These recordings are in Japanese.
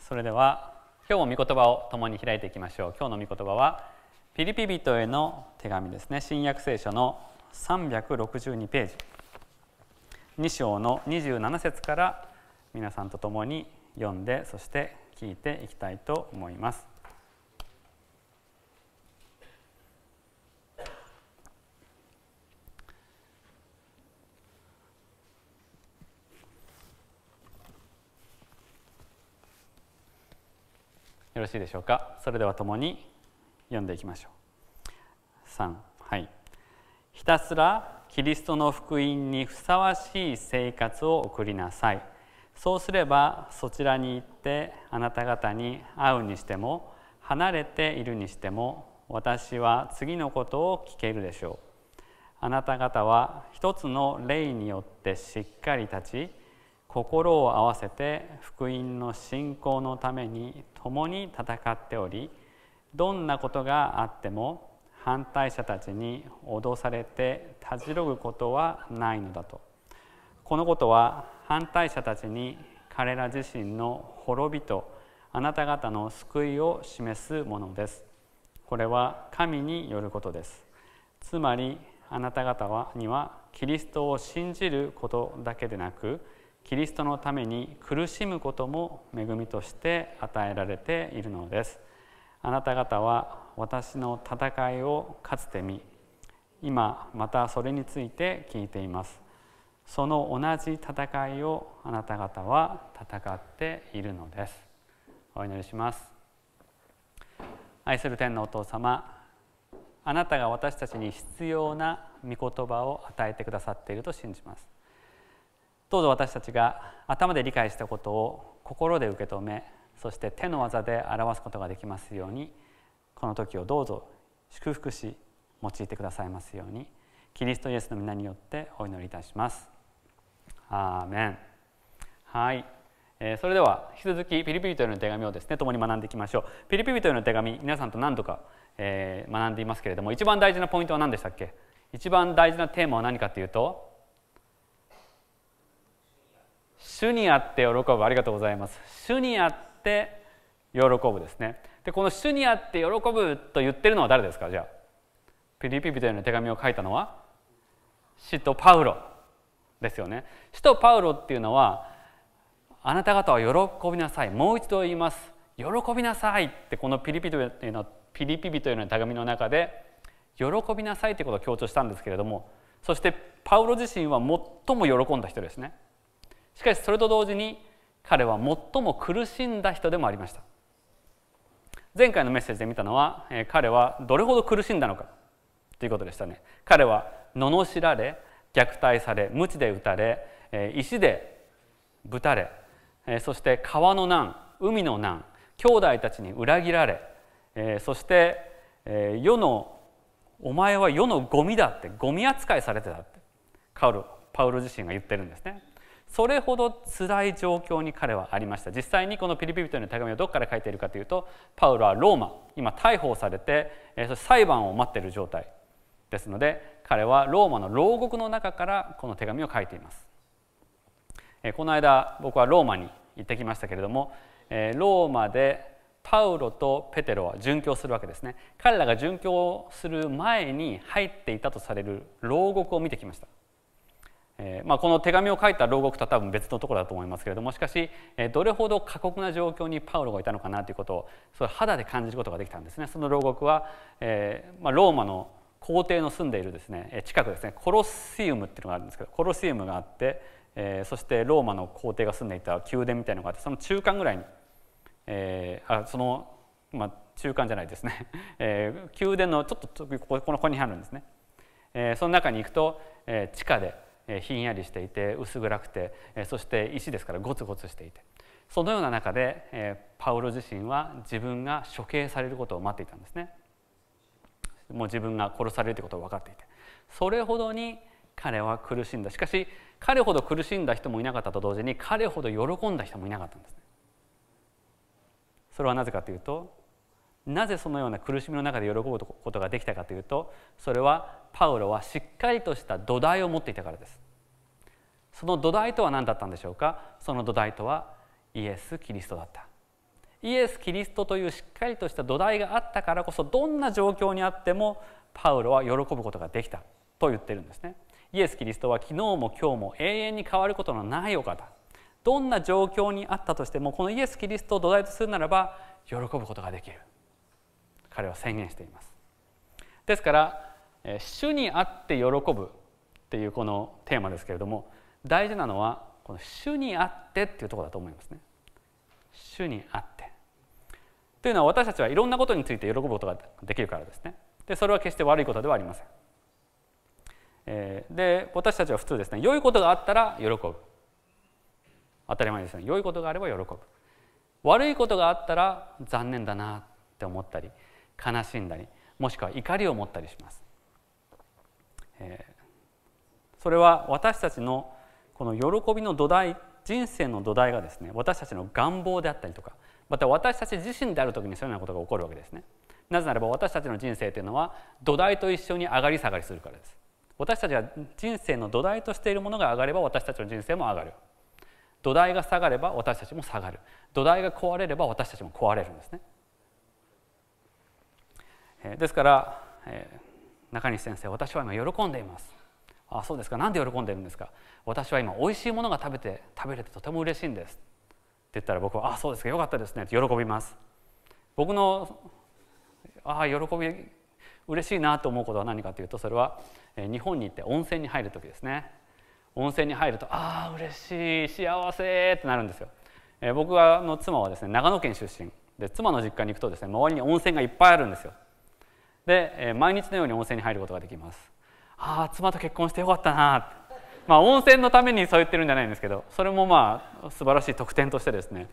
それでは今日も御言葉を共に開いていきましょう今日の御言葉はピリピ人への手紙ですね新約聖書の362ページ2章の27節から皆さんと共に読んでそして聞いていきたいと思いますしいでしょうかそれでは共に読んでいきましょう3はいひたすらキリストの福音にふさわしい生活を送りなさいそうすればそちらに行ってあなた方に会うにしても離れているにしても私は次のことを聞けるでしょうあなた方は一つの霊によってしっかり立ち心を合わせて福音の信仰のために共に戦っておりどんなことがあっても反対者たちに脅されてたじろぐことはないのだとこのことは反対者たちに彼ら自身の滅びとあなた方の救いを示すものですこれは神によることですつまりあなた方はにはキリストを信じることだけでなくキリストのために苦しむことも恵みとして与えられているのですあなた方は私の戦いをかつて見今またそれについて聞いていますその同じ戦いをあなた方は戦っているのですお祈りします愛する天のお父様あなたが私たちに必要な御言葉を与えてくださっていると信じますどうぞ私たちが頭で理解したことを心で受け止めそして手の技で表すことができますようにこの時をどうぞ祝福し用いてくださいますようにキリストイエスの皆によってお祈りいたします。アーメンはいえそれでは引き続きピリピリといの手紙をですね共に学んでいきましょうピリピリといの手紙皆さんと何度か、えー、学んでいますけれども一番大事なポイントは何でしたっけ一番大事なテーマは何かというと主にあって喜ぶありがとうございます主にあって喜ぶですねでこの「主にあって喜ぶ」と言ってるのは誰ですかじゃあピリピ人への手紙を書いたのは使徒パウロですよね使徒パウロっていうのはあなた方は喜びなさいもう一度言います喜びなさいってこのピリピ人へのピリピ人への手紙の中で喜びなさいということを強調したんですけれどもそしてパウロ自身は最も喜んだ人ですねしかしそれと同時に彼は最も苦しんだ人でもありました前回のメッセージで見たのは彼はどれほど苦しんだのかということでしたね彼は罵られ虐待され鞭で打たれ石でぶたれそして川の難海の難兄弟たちに裏切られそして世のお前は世のゴミだってゴミ扱いされてたってカウルパウル自身が言ってるんですねそれほど辛い状況に彼はありました実際にこのピリピリとの手紙をどこから書いているかというとパウロはローマ今逮捕されてそし裁判を待っている状態ですので彼はローマの牢獄の中からこの手紙を書いていますこの間僕はローマに行ってきましたけれどもローマでパウロとペテロは殉教するわけですね彼らが殉教する前に入っていたとされる牢獄を見てきましたえー、まあ、この手紙を書いた牢獄とは多分別のところだと思いますけれどもしかし、えー、どれほど過酷な状況にパウロがいたのかなということをそれ肌で感じることができたんですねその牢獄は、えー、まあ、ローマの皇帝の住んでいるですね近くですねコロシウムっていうのがあるんですけどコロシウムがあって、えそしてローマの皇帝が住んでいた宮殿みたいなのがあってその中間ぐらいに、えあその、まあ、中間じゃないですね、え宮殿のちょっとここのここにあるんですね、えその中に行くと、え地下でひんやりしていて薄暗くてそして石ですからゴツゴツしていてそのような中でパウロ自身は自分が処刑されることを待っていたんですねもう自分が殺されるということを分かっていてそれほどに彼は苦しんだしかし彼ほど苦しんだ人もいなかったと同時に彼ほど喜んだ人もいなかったんですねそれはなぜかというとなぜそのような苦しみの中で喜ぶことができたかというとそれはパウロはしっかりとした土台を持っていたからですその土台とは何だったんでしょうかその土台とはイエス・キリストだったイエス・キリストというしっかりとした土台があったからこそどんな状況にあってもパウロは喜ぶことができたと言ってるんですねイエス・キリストは昨日も今日も永遠に変わることのないお方どんな状況にあったとしてもこのイエス・キリストを土台とするならば喜ぶことができる彼は宣言していますですから主にあって喜ぶっていうこのテーマですけれども大事なのはこの主にあってっていうとこだと思いますね主にあってというのは私たちはいろんなことについて喜ぶことができるからですねでそれは決して悪いことではありません、えー、で私たちは普通ですね良いことがあったら喜ぶ当たり前ですね良いことがあれば喜ぶ悪いことがあったら残念だなって思ったり悲しんだりもしくは怒りを持ったりします、えー、それは私たちのこの喜びの土台人生の土台がですね私たちの願望であったりとかまた私たち自身である時にそういうようなことが起こるわけですねなぜならば私たちの人生というのは土台と一緒に上がり下がりするからです私たちが人生の土台としているものが上がれば私たちの人生も上がる土台が下がれば私たちも下がる土台が壊れれば私たちも壊れるんですねですから中西先生私は今喜んでいますあそうですか何で喜んでるんですか私は今おいしいものが食べて食べれてとても嬉しいんですって言ったら僕はあそうですかよかったですねって喜びます僕のああ喜び嬉しいなと思うことは何かというとそれは日本に行って温泉に入る時ですね温泉に入るとああ嬉しい幸せってなるんですよ、え僕はの妻はですね長野県出身で妻の実家に行くとですね周りに温泉がいっぱいあるんですよで、え毎日のように温泉に入ることができますああ妻と結婚してよかったなまあ温泉のためにそう言ってるんじゃないんですけどそれもまあ素晴らしい特典としてですね、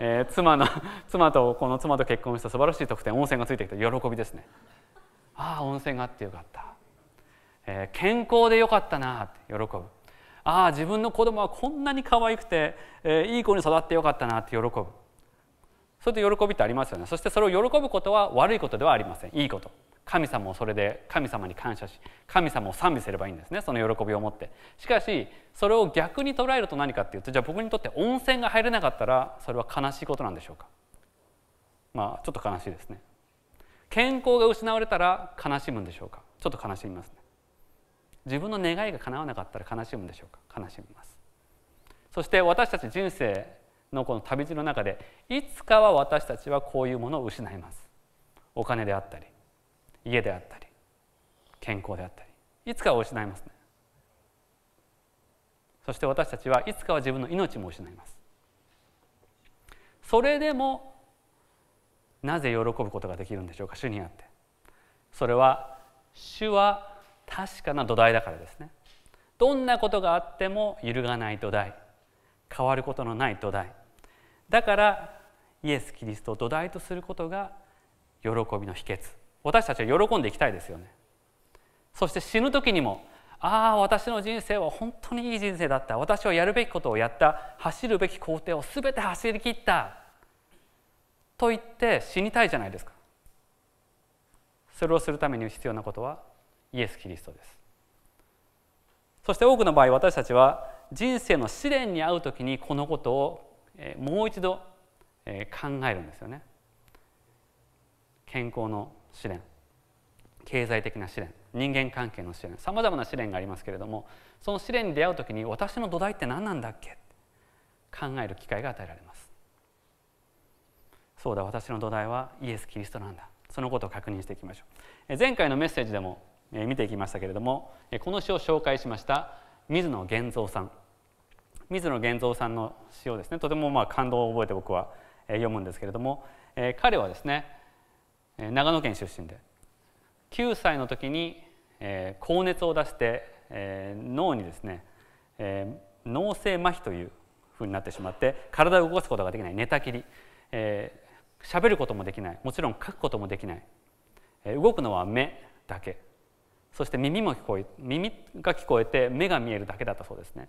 えー、妻の妻とこの妻と結婚した素晴らしい特典温泉がついてきた喜びですねああ温泉があってよかった、えー、健康でよかったなって喜ぶああ自分の子供はこんなに可愛くて、えー、いい子に育ってよかったなって喜ぶそれと喜びってありますよねそしてそれを喜ぶことは悪いことではありませんいいこと神様をそれで神様に感謝し神様を賛美すればいいんですねその喜びを持ってしかしそれを逆に捉えると何かっていうとじゃあ僕にとって温泉が入れなかったらそれは悲しいことなんでしょうかまあちょっと悲しいですね健康が失われたら悲しむんでしょうかちょっと悲しみますね自分の願いが叶わなかったら悲しむんでしょうか悲しみますそして私たち人生のこの旅路の中でいつかは私たちはこういうものを失いますお金であったり家であったり健康であったりいつか失いますねそして私たちはいつかは自分の命も失いますそれでもなぜ喜ぶことができるんでしょうか主にあってそれは主は確かな土台だからですねどんなことがあっても揺るがない土台変わることのない土台だからイエス・キリストを土台とすることが喜びの秘訣私たちは喜んでいきたいですよねそして死ぬ時にもああ私の人生は本当にいい人生だった私はやるべきことをやった走るべき工程を全て走りきったと言って死にたいじゃないですかそれをするために必要なことはイエス・キリストですそして多くの場合私たちは人生の試練に遭う時にこのことをもう一度考えるんですよね健康の試練経済的な試練人間関係の試練さまざまな試練がありますけれどもその試練に出会うときに私の土台って何なんだっけ考える機会が与えられますそうだ私の土台はイエス・キリストなんだそのことを確認していきましょう前回のメッセージでも見ていきましたけれどもこの詩を紹介しました水野源三さん水野源三さんの詩をですねとてもまあ感動を覚えて僕は読むんですけれども彼はですね長野県出身で9歳の時に、えー、高熱を出して、えー、脳にですね、えー、脳性麻痺というふうになってしまって体を動かすことができない寝たきり喋、えー、ることもできないもちろん書くこともできない、えー、動くのは目だけそして耳も聞こえ耳が聞こえて目が見えるだけだったそうですね。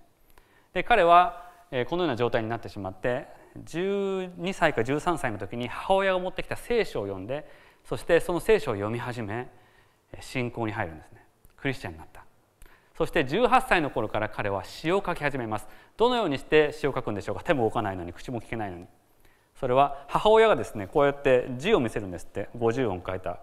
で彼は、えー、このような状態になってしまって12歳か13歳の時に母親が持ってきた聖書を読んでそしてその聖書を読み始め信仰に入るんですねクリスチャンになったそして18歳の頃から彼は詩を書き始めますどのようにして詩を書くんでしょうか手も動かないのに口も聞けないのにそれは母親がですねこうやって字を見せるんですって50音書いた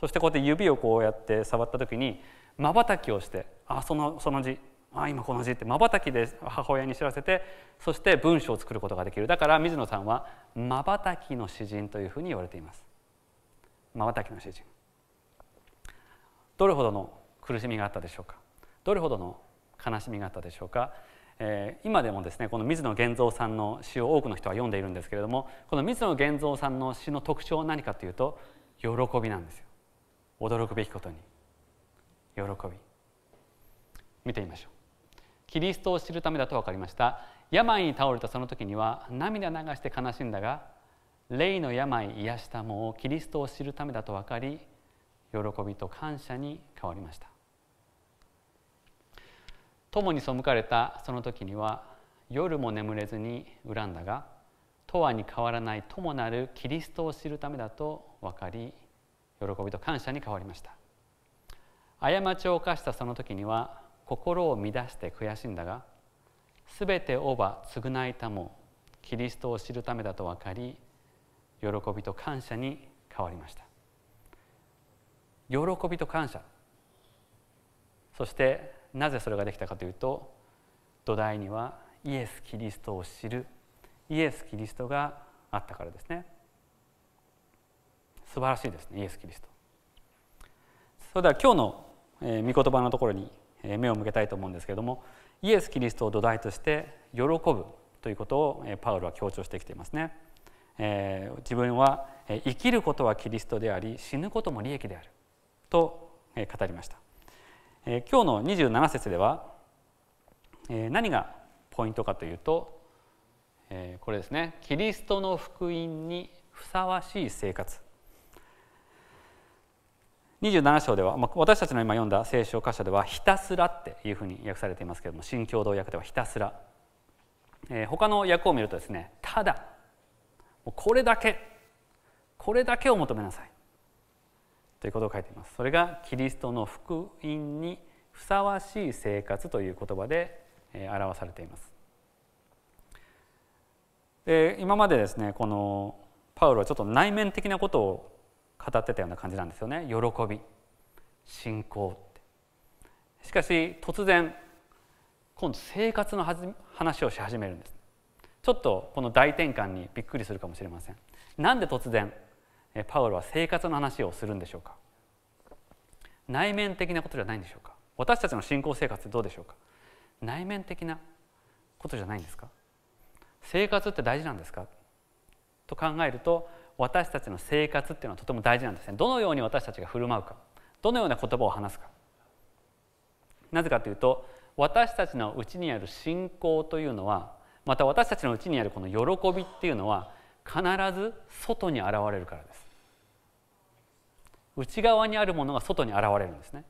そしてこうやって指をこうやって触った時にまばたきをしてあそのその字あ今この字ってまばたきで母親に知らせてそして文章を作ることができるだから水野さんはまばたきの詩人というふうに言われています瞬きの詩人どれほどの苦しみがあったでしょうかどれほどの悲しみがあったでしょうか、えー、今でもですねこの水野源三さんの詩を多くの人は読んでいるんですけれどもこの水野源三さんの詩の特徴は何かというと喜びなんですよ驚くべきことに喜び見てみましょうキリストを知るためだと分かりました病に倒れたその時には涙流して悲しんだが霊の病癒したもキリストを知るためだと分かり喜びと感謝に変わりましたもに背かれたその時には夜も眠れずに恨んだが永遠に変わらない友なるキリストを知るためだと分かり喜びと感謝に変わりました過ちを犯したその時には心を乱して悔しんだがすべてをば償いたもキリストを知るためだと分かり喜びと感謝に変わりました喜びと感謝そしてなぜそれができたかというと土台にはイエス・キリストを知るイエス・キリストがあったからですね素晴らしいですねイエス・キリストそれでは今日の、え御言葉のところに目を向けたいと思うんですけれどもイエス・キリストを土台として喜ぶということをパウロは強調してきていますね。えー、自分は生きることはキリストであり死ぬことも利益であると語りました、えー、今日の27節では、えー、何がポイントかというと、えー、これですねキリストの福音にふさわしい生活27章では、まあ、私たちの今読んだ聖書箇所では「ひたすら」っていうふうに訳されていますけれども新共同訳では「ひたすら」えー、他の訳を見るとですね「ただ」これだけこれだけを求めなさいということを書いていますそれがキリストの福音にふさわしい生活という言葉で表されていますで今までですねこのパウロはちょっと内面的なことを語ってたような感じなんですよね喜び信仰しかし突然今度生活の話をし始めるんですちょっとこの大転換にびっくりするかもしれませんなんで突然パウロは生活の話をするんでしょうか内面的なことじゃないんでしょうか私たちの信仰生活どうでしょうか内面的なことじゃないんですか生活って大事なんですかと考えると私たちの生活っていうのはとても大事なんですねどのように私たちが振る舞うかどのような言葉を話すかなぜかというと私たちのうちにある信仰というのはまた私たちのうちにあるこの喜びっていうのは必ず外に現れるからです内側にあるものが外に現れるんですね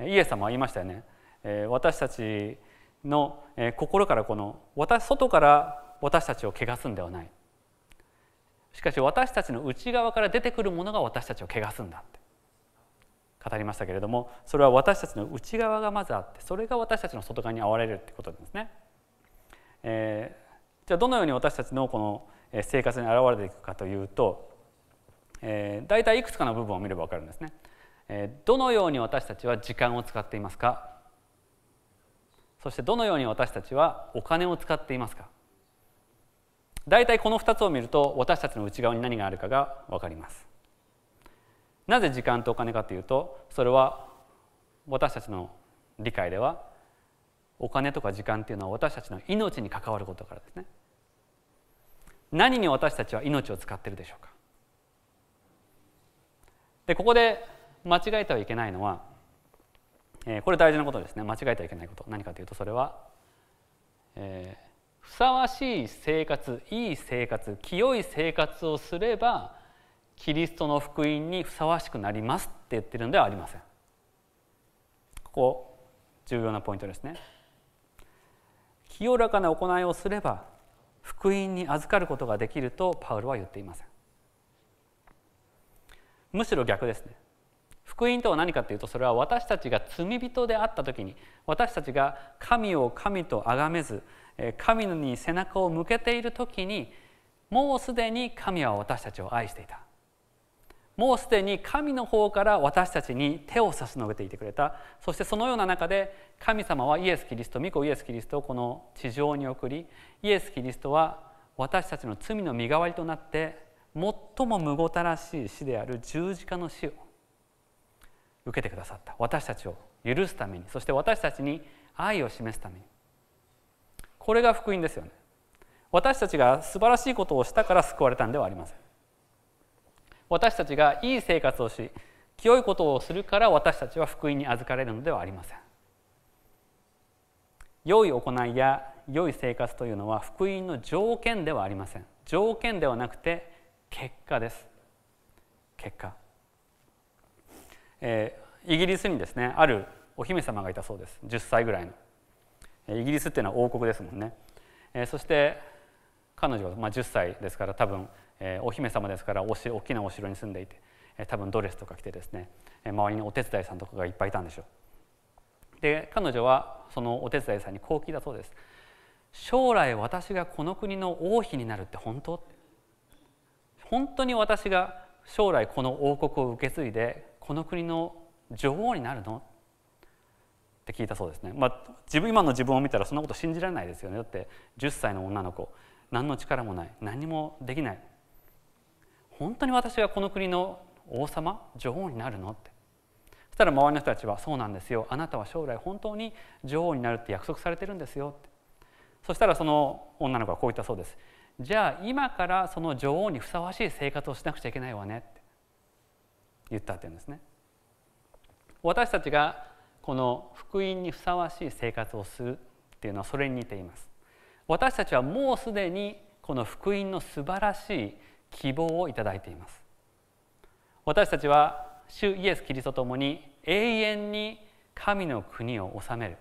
イエス様は言いましたよね、え私たちの、え心からこの私外から私たちを汚すんではないしかし私たちの内側から出てくるものが私たちを汚すんだって語りましたけれどもそれは私たちの内側がまずあってそれが私たちの外側に現れるってことですね。えー、じゃあどのように私たちのこの生活に現れていくかというと、えー、大体いくつかの部分を見れば分かるんですね。えー、どのように私たちは時間を使っていますかそしてどのように私たちはお金を使っていますか大体この2つを見ると私たちの内側に何があるかが分かります。なぜ時間とお金かというとそれは私たちの理解ではお金とか時間っていうのは私たちの命に関わることからですね何に私たちは命を使っているでしょうかでここで間違えてはいけないのは、えー、これ大事なことですね間違えてはいけないこと何かというとそれは、えー、ふさわしい生活いい生活清い生活をすればキリストの福音にふさわしくなりますって言ってるんではありませんここ重要なポイントですね清らかな行いをすれば福音に預かることができるとパウロは言っていませんむしろ逆ですね福音とは何かというとそれは私たちが罪人であった時に私たちが神を神と崇めず神に背中を向けている時にもうすでに神は私たちを愛していたもうすでに神の方から私たちに手を差し伸べていてくれたそしてそのような中で神様はイエス・キリスト御子イエス・キリストをこの地上に送りイエス・キリストは私たちの罪の身代わりとなって最もむごたらしい死である十字架の死を受けてくださった私たちを許すためにそして私たちに愛を示すためにこれが福音ですよね私たちが素晴らしいことをしたから救われたんではありません私たちがいい生活をし清いことをするから私たちは福音に預かれるのではありません良い行いや良い生活というのは福音の条件ではありません条件ではなくて結果です結果、えー、イギリスにですねあるお姫様がいたそうです10歳ぐらいのイギリスっていうのは王国ですもんね、えー、そして彼女はまあ10歳ですから多分えお姫様ですからおし大きなお城に住んでいて、え多分ドレスとか着てですね、え周りにお手伝いさんとかがいっぱいいたんでしょうで彼女はそのお手伝いさんにこう聞いたそうです将来私がこの国の王妃になるって本当本当に私が将来この王国を受け継いでこの国の女王になるのって聞いたそうですね、まあ、自分今の自分を見たらそんなこと信じられないですよねだって10歳の女の子何の力もない何もできない本当に私がこの国の王様女王になるのってそしたら周りの人たちは「そうなんですよあなたは将来本当に女王になるって約束されてるんですよ」ってそしたらその女の子はこう言ったそうです「じゃあ今からその女王にふさわしい生活をしなくちゃいけないわね」って言ったって言うんですね。私たちがこの福音にふさわしい生活をするっていうのはそれに似ています。私たちはもうすでにこの福音の素晴らしい希望をいただいています私たちは主イエス・キリストともに永遠に神の国を治める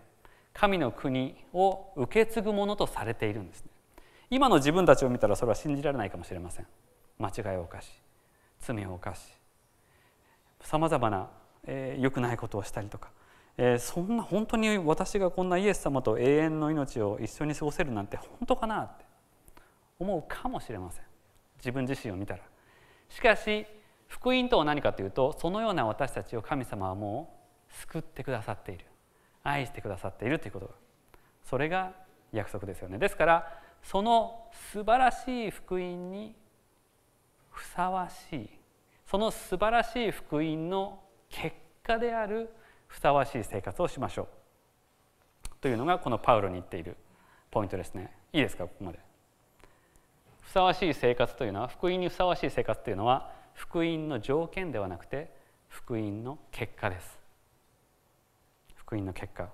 神の国を受け継ぐものとされているんです、ね、今の自分たちを見たらそれは信じられないかもしれません間違いを犯し罪を犯しさまざまな、えー、良くないことをしたりとか、えー、そんな本当に私がこんなイエス様と永遠の命を一緒に過ごせるなんて本当かなって思うかもしれません自分自身を見たらしかし福音とは何かというとそのような私たちを神様はもう救ってくださっている愛してくださっているということがそれが約束ですよねですからその素晴らしい福音にふさわしいその素晴らしい福音の結果であるふさわしい生活をしましょうというのがこのパウロに言っているポイントですねいいですかここまでふさわしい生活というのは福音にふさわしい生活というのは福音の条件ではなくて福音の結果です福音の結果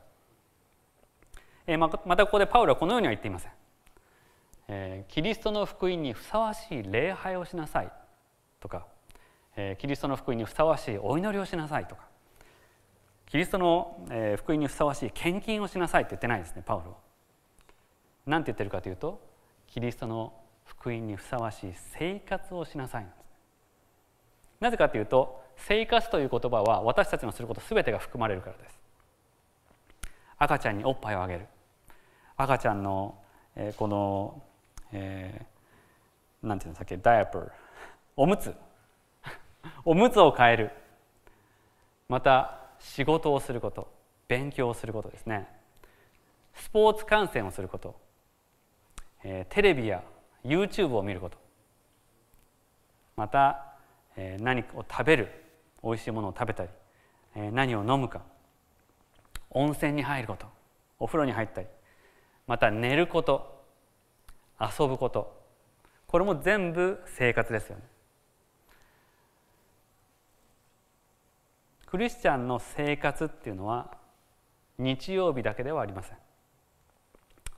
えまたここでパウロはこのようには言っていません、えキリストの福音にふさわしい礼拝をしなさいとか、えキリストの福音にふさわしいお祈りをしなさいとかキリストの福音にふさわしい献金をしなさいって言ってないですねパウロは。何て言ってるかというとキリストの福音にふさわしい生活をしなさいなぜかというと生活という言葉は私たちのすること全てが含まれるからです赤ちゃんにおっぱいをあげる赤ちゃんの、えー、この、えー、なんていうのさっきダイアプーおむつ おむつを変えるまた仕事をすること勉強をすることですねスポーツ観戦をすること、えー、テレビや YouTube を見ることまた何かを食べるおいしいものを食べたり何を飲むか温泉に入ることお風呂に入ったりまた寝ること遊ぶことこれも全部生活ですよねクリスチャンの生活っていうのは日曜日だけではありません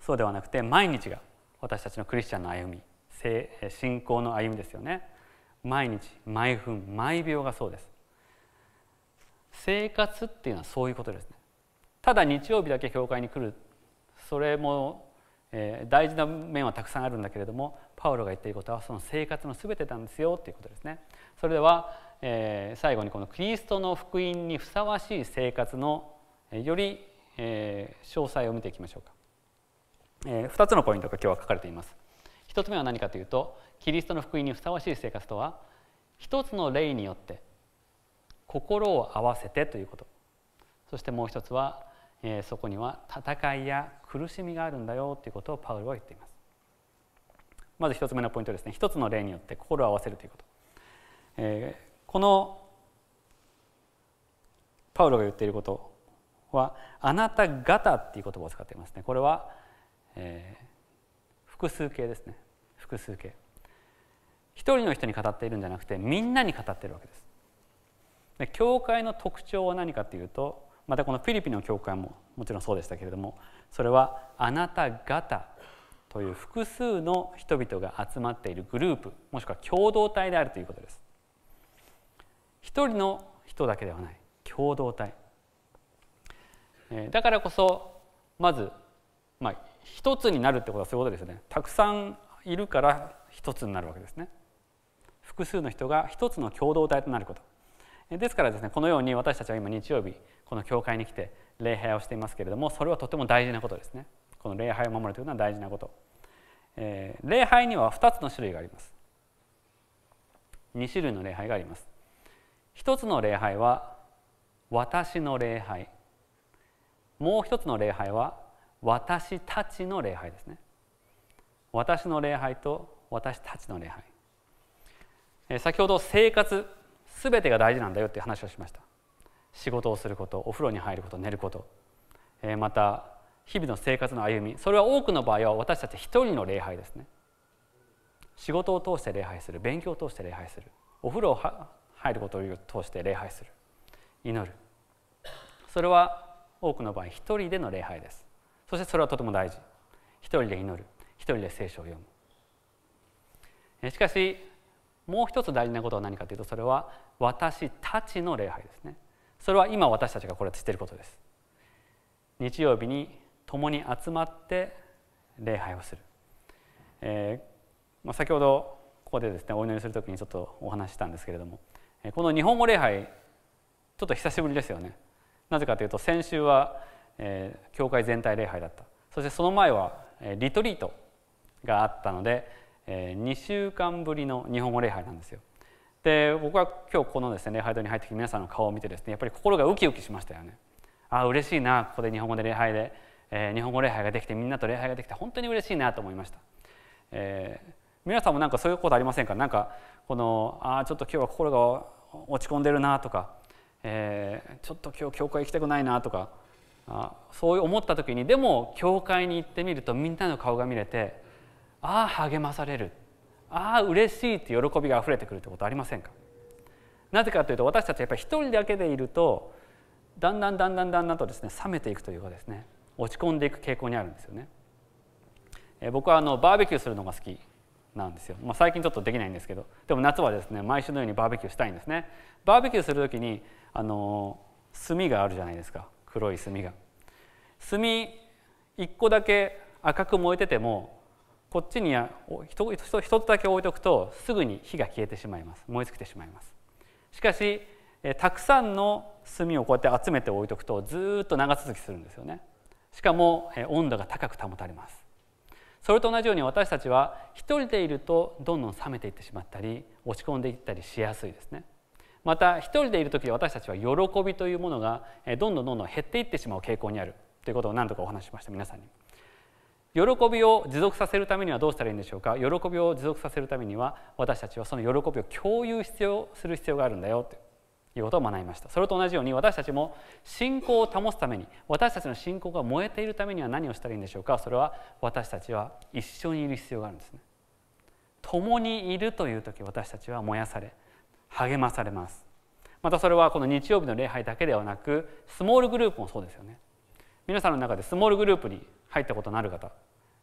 そうではなくて毎日が私たちのクリスチャンの歩み信仰の歩みですよね毎日毎分毎秒がそうです生活っていうのはそういうことですねただ日曜日だけ教会に来るそれも、えー、大事な面はたくさんあるんだけれどもパウロが言っていることはその生活の全てなんですよっていうことですねそれでは、えー、最後にこのキリストの福音にふさわしい生活のより、えー、詳細を見ていきましょうかえー、2つのポイントが今日は書かれています。1つ目は何かというとキリストの福音にふさわしい生活とは一つの霊によって心を合わせてということそしてもう一つは、えー、そこには戦いや苦しみがあるんだよということをパウロは言っていますまず1つ目のポイントですね1つの霊によって心を合わせるということ、えー、このパウロが言っていることはあなた方っていう言葉を使っていますねこれはえー、複数形ですね複数形一人の人に語っているんじゃなくてみんなに語ってるわけですで教会の特徴は何かというとまたこのフィリピンの教会ももちろんそうでしたけれどもそれはあなた方という複数の人々が集まっているグループもしくは共同体であるということです一人の人だけではない共同体だからこそまず、まあ、一つになるってことはそういうことですねたくさんいるから一つになるわけですね複数の人が一つの共同体となることですからですねこのように私たちは今日曜日この教会に来て礼拝をしていますけれどもそれはとても大事なことですねこの礼拝を守るというのは大事なこと、えー、礼拝には2つの種類があります2種類の礼拝があります1つの礼拝は私の礼拝もう1つの礼拝は私たちの礼拝ですね私の礼拝と私たちの礼拝、え先ほど生活全てが大事なんだよっていう話をしました仕事をすることお風呂に入ること寝ること、えまた日々の生活の歩みそれは多くの場合は私たち一人の礼拝ですね仕事を通して礼拝する勉強を通して礼拝するお風呂を入ることを通して礼拝する祈るそれは多くの場合一人での礼拝ですそしてそれはとても大事一人で祈る一人で聖書を読むしかしもう一つ大事なことは何かというとそれは私たちの礼拝ですねそれは今私たちがこれ知っていることです日曜日に共に集まって礼拝をする、えー、まあ、先ほどここでですねお祈りする時にちょっとお話ししたんですけれどもこの日本語礼拝ちょっと久しぶりですよねなぜかというと先週はえ教会全体礼拝だったそしてその前は、えリトリートがあったので、え2週間ぶりの日本語礼拝なんですよで僕は今日このですね礼拝堂に入ってきて皆さんの顔を見てですねやっぱり心がウキウキしましたよねああ嬉しいなここで日本語で礼拝で、えー、日本語礼拝ができてみんなと礼拝ができて本当に嬉しいなと思いました、えー、皆さんもなんかそういうことありませんかなんかこのああちょっと今日は心が落ち込んでるなとか、えー、ちょっと今日教会行きたくないなとかあそう思った時にでも教会に行ってみるとみんなの顔が見れてああ励まされるああ嬉しいって喜びが溢れてくるってことありませんかなぜかというと私たちはやっぱり一人だけでいるとだんだんだんだんだんだんとですね冷めていくというかですね落ち込んでいく傾向にあるんですよね。え僕はあのバーベキューするのが好きなんですよ、まあ、最近ちょっとできないんですけどでも夏はですね毎週のようにバーベキューしたいんですね。バーベキューする時にあの炭があるじゃないですか黒い炭が炭1個だけ赤く燃えててもこっちに1つだけ置いておくとすぐに火が消えてしまいます燃え尽きてしまいますしかしたくさんの炭をこうやって集めて置いておくとずっと長続きするんですよねしかも温度が高く保たれますそれと同じように私たちは一人でいるとどんどん冷めていってしまったり落ち込んでいったりしやすいですねまた一人でいる時私たちは喜びというものがどんどんどんどん減っていってしまう傾向にあるということを何度かお話ししました皆さんに。喜びを持続させるためにはどうしたらいいんでしょうか喜びを持続させるためには私たちはその喜びを共有必要する必要があるんだよということを学びましたそれと同じように私たちも信仰を保つために私たちの信仰が燃えているためには何をしたらいいんでしょうかそれは私たちは一緒にいる必要があるんですね共にいるという時私たちは燃やされ励まされますまたそれはこの日曜日の礼拝だけではなくスモールグループもそうですよね皆さんの中でスモールグループに入ったことのある方、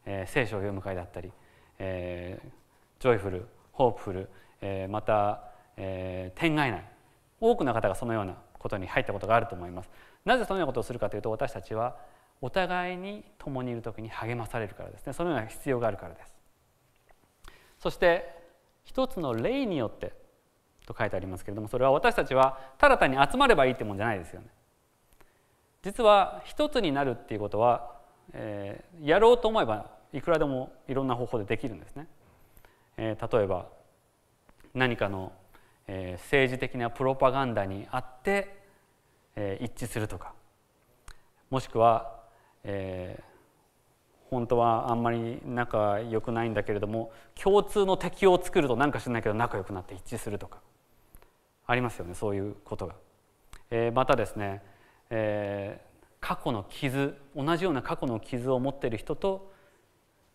えー、聖書を読む会だったり、えー、ジョイフルホープフル、えー、また、えー、天外内多くの方がそのようなことに入ったことがあると思いますなぜそのようなことをするかというと私たちはお互いに共にいる時に励まされるからですねそのような必要があるからですそして一つの霊によってと書いてありますけれどもそれは私たちはただ単に集まればいいってもんじゃないですよね。実は一つになるっていうことは、えー、やろうと思えばいくらでもいろんな方法でできるんですね。えー、例えば何かの、えー、政治的なプロパガンダにあって、えー、一致するとかもしくは、えー、本当はあんまり仲良くないんだけれども共通の敵を作ると何か知らないけど仲良くなって一致するとかありますよねそういうことが。えー、またですね、えー、過去の傷同じような過去の傷を持っている人と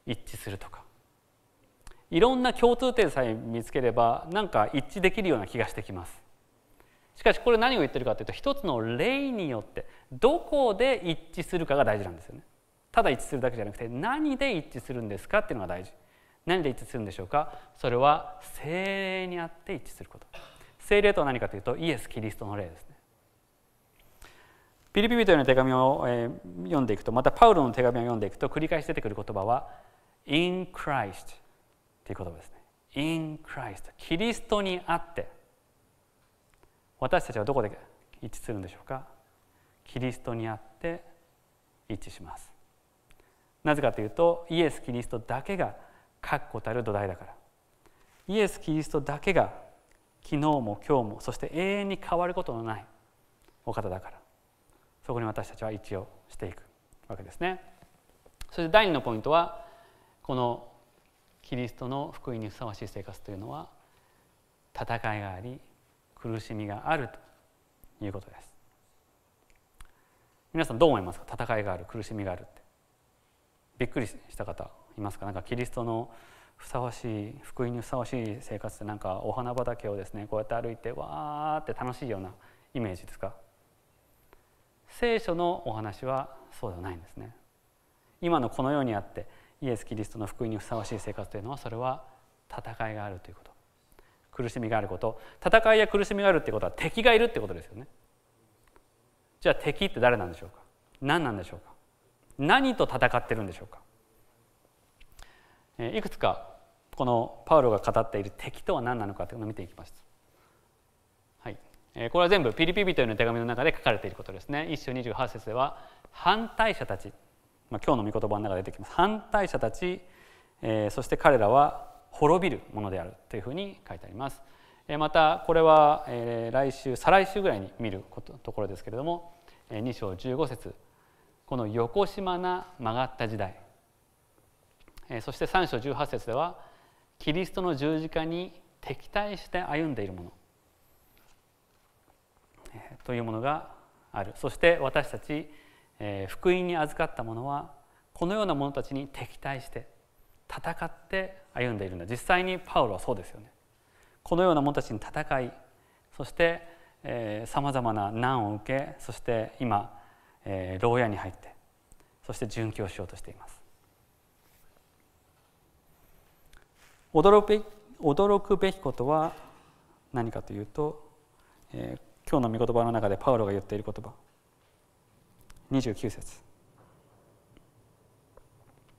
一致するとかいろんな共通点さえ見つければなんか一致できるような気がしてきます。しかしこれ何を言ってるかというと一つの例によってどこで一致するかが大事なんですよね。ただ一致するだけじゃなくて何で一致するんですかっていうのが大事。何で一致するんでしょうかそれは精霊にあって一致すること聖霊とは何かというとイエス・キリストの霊ですねピリピリといの手紙を、え読んでいくとまたパウロの手紙を読んでいくと繰り返し出てくる言葉は「in Christ」という言葉ですね「in Christ」キリストにあって私たちはどこで一致するんでしょうかキリストにあって一致しますなぜかというとイエス・キリストだけが確固たる土台だからイエス・キリストだけが昨日も今日もそして永遠に変わることのないお方だからそこに私たちは一応していくわけですね。そして第2のポイントはこのキリストの福音にふさわしい生活というのは戦いがあり苦しみがあるということです皆さんどう思いますか戦いがある苦しみがあるってびっくりした方いますかなんかキリストのふさわしい福音にふさわしい生活ってなんかお花畑をですねこうやって歩いてわーって楽しいようなイメージですか聖書のお話はそうではないんですね今のこの世にあってイエス・キリストの福音にふさわしい生活というのはそれは戦いがあるということ苦しみがあること戦いや苦しみがあるってことは敵がいるってことですよねじゃあ敵って誰なんでしょうか何なんでしょうか何と戦ってるんでしょうかいくつかこのパウロが語っている敵とは何なのかというのを見ていきます。はい、これは全部ピリピリというの手紙の中で書かれていることですね。1章28節では反対者たち、まあ、今日の御言葉の中で出てきます反対者たち、えー、そして彼らは滅びるものであるというふうに書いてあります。またこれは、え来週再来週ぐらいに見ることところですけれども2章15節この横島な曲がった時代そして3章18節ではキリストの十字架に敵対して歩んでいるものというものがあるそして私たち福音に預かったものはこのような者たちに敵対して戦って歩んでいるんだ実際にパウロはそうですよねこのような者たちに戦いそしてさまざまな難を受けそして今、え牢屋に入ってそして殉教しようとしています驚くべ驚くべきことは何かというと、えー、今日の御言葉の中でパウロが言っている言葉29節、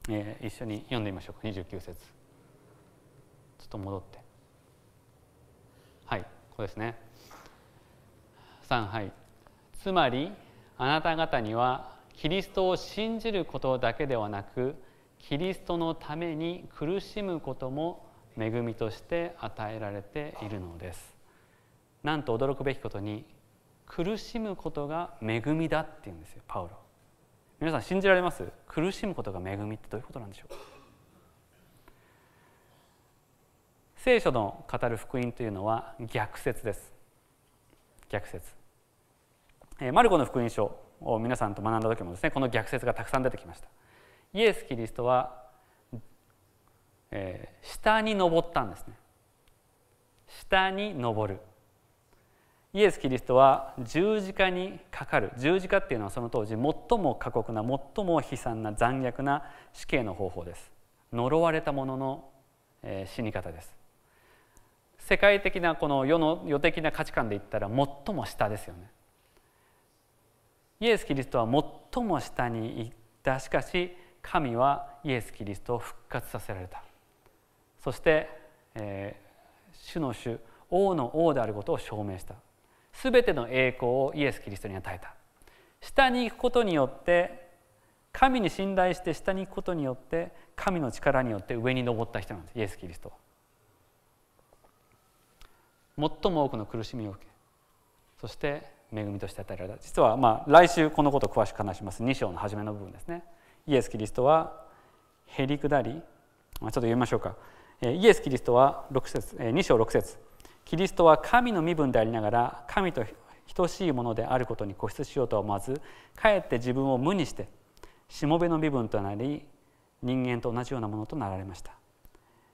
えー、一緒に読んでみましょうか29節ちょっと戻ってはいここですね3はいつまりあなた方にはキリストを信じることだけではなくキリストのために苦しむことも恵みとして与えられているのですなんと驚くべきことに苦しむことが恵みだっていうんですよパウロ皆さん信じられます苦しむことが恵みってどういうことなんでしょう聖書の語る福音というのは逆説です逆説マルコの福音書を皆さんと学んだ時もですねこの逆説がたくさん出てきましたイエス・キリストはえー、下に登ったんですね下に登るイエス・キリストは十字架にかかる十字架っていうのはその当時最も過酷な最も悲惨な残虐な死刑の方法です呪われた者の、えー、死に方です世界的なこの世の世的な価値観で言ったら最も下ですよねイエス・キリストは最も下に行ったしかし神はイエス・キリストを復活させられたそして、えー、主の主王の王であることを証明した全ての栄光をイエス・キリストに与えた下に行くことによって神に信頼して下に行くことによって神の力によって上に登った人なんですイエス・キリスト最も多くの苦しみを受けそして恵みとして与えられた実はまあ来週このことを詳しく話します2章の初めの部分ですねイエス・キリストはへりくだりちょっと言いましょうかイエス・キリストは6節2章6節キリストは神の身分でありながら神と等しいものであることに固執しようとは思わずかえって自分を無にしてしもべの身分となり人間と同じようなものとなられました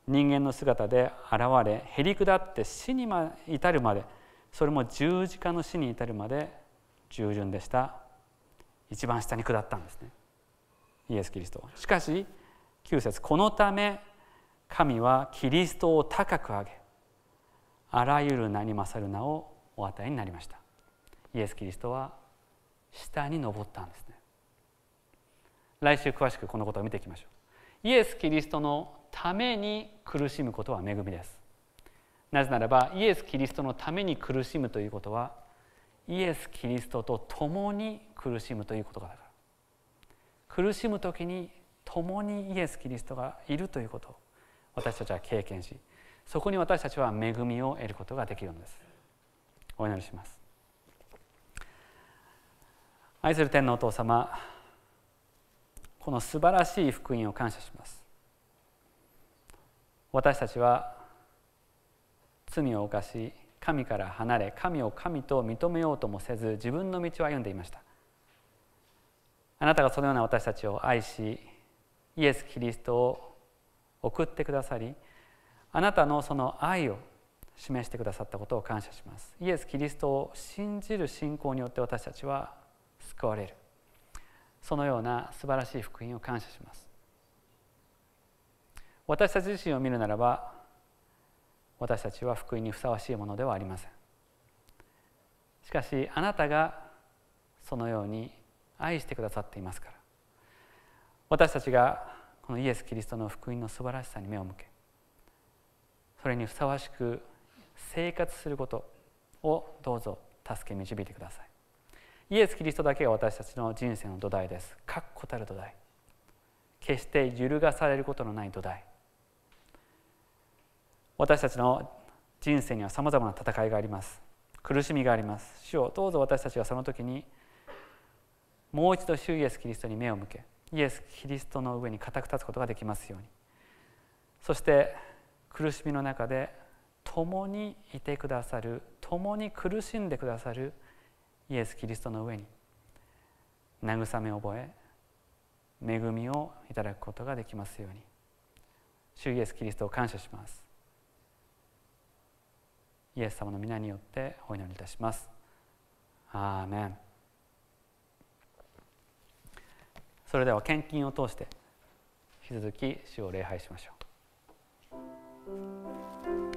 人間の姿で現れへり下って死に至るまでそれも十字架の死に至るまで従順でした一番下に下ったんですねイエス・キリストしかし9節このため神はキリストを高く上げあらゆる名に勝る名をお与えになりましたイエス・キリストは下に登ったんですね来週詳しくこのことを見ていきましょうイエス・キリストのために苦しむことは恵みですなぜならばイエス・キリストのために苦しむということはイエス・キリストと共に苦しむということだから苦しむ時に共にイエス・キリストがいるということ私たちは経験しそこに私たちは恵みを得ることができるのですお祈りします愛する天のお父様この素晴らしい福音を感謝します私たちは罪を犯し神から離れ神を神と認めようともせず自分の道を歩んでいましたあなたがそのような私たちを愛しイエス・キリストを送ってくださりあなたのその愛を示してくださったことを感謝しますイエス・キリストを信じる信仰によって私たちは救われるそのような素晴らしい福音を感謝します私たち自身を見るならば私たちは福音にふさわしいものではありませんしかしあなたがそのように愛してくださっていますから私たちがこのイエス・キリストの福音の素晴らしさに目を向けそれにふさわしく生活することをどうぞ助け導いてくださいイエス・キリストだけが私たちの人生の土台です確固たる土台決して揺るがされることのない土台私たちの人生にはさまざまな戦いがあります苦しみがあります主をどうぞ私たちはその時にもう一度主イエス・キリストに目を向けイエス・キリストの上に固く立つことができますようにそして苦しみの中で共にいてくださる共に苦しんでくださるイエス・キリストの上に慰めを覚え恵みをいただくことができますように主イエス・キリストを感謝しますイエス様の皆によってお祈りいたしますアーメンそれでは献金を通して引き続き主を礼拝しましょう。